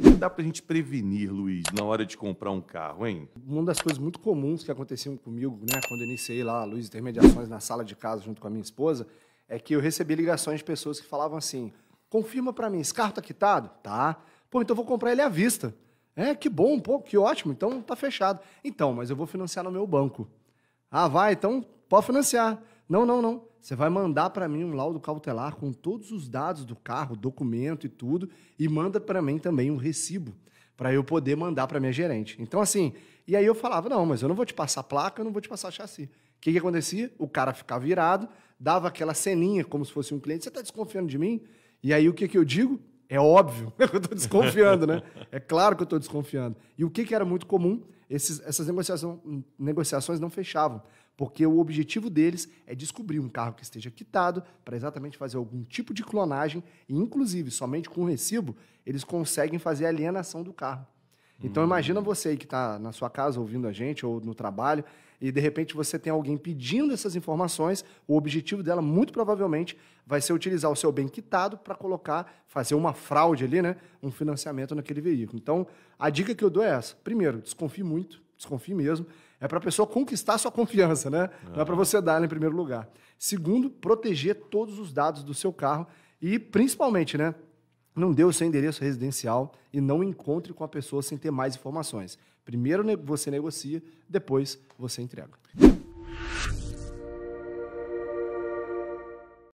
que dá para a gente prevenir, Luiz, na hora de comprar um carro, hein? Uma das coisas muito comuns que aconteciam comigo, né, quando eu iniciei lá a Luiz Intermediações na sala de casa junto com a minha esposa, é que eu recebi ligações de pessoas que falavam assim: confirma para mim, esse carro tá quitado? Tá. Pô, então eu vou comprar ele à vista. É, que bom, pô, que ótimo, então tá fechado. Então, mas eu vou financiar no meu banco. Ah, vai, então pode financiar. Não, não, não. Você vai mandar para mim um laudo cautelar com todos os dados do carro, documento e tudo, e manda para mim também um recibo para eu poder mandar para minha gerente. Então assim, e aí eu falava: "Não, mas eu não vou te passar placa, eu não vou te passar chassi". O que que acontecia? O cara ficava virado, dava aquela ceninha como se fosse um cliente: "Você está desconfiando de mim?" E aí o que que eu digo? É óbvio que eu estou desconfiando, né? É claro que eu estou desconfiando. E o que, que era muito comum? Esses, essas negociação, negociações não fechavam, porque o objetivo deles é descobrir um carro que esteja quitado para exatamente fazer algum tipo de clonagem e, inclusive, somente com o recibo, eles conseguem fazer a alienação do carro. Então hum. imagina você aí que está na sua casa ouvindo a gente ou no trabalho e de repente você tem alguém pedindo essas informações, o objetivo dela muito provavelmente vai ser utilizar o seu bem quitado para colocar, fazer uma fraude ali, né, um financiamento naquele veículo. Então, a dica que eu dou é essa. Primeiro, desconfie muito, desconfie mesmo. É para a pessoa conquistar a sua confiança, né? Ah. Não é para você dar ela em primeiro lugar. Segundo, proteger todos os dados do seu carro e principalmente, né, não dê o seu endereço residencial e não encontre com a pessoa sem ter mais informações. Primeiro você negocia, depois você entrega.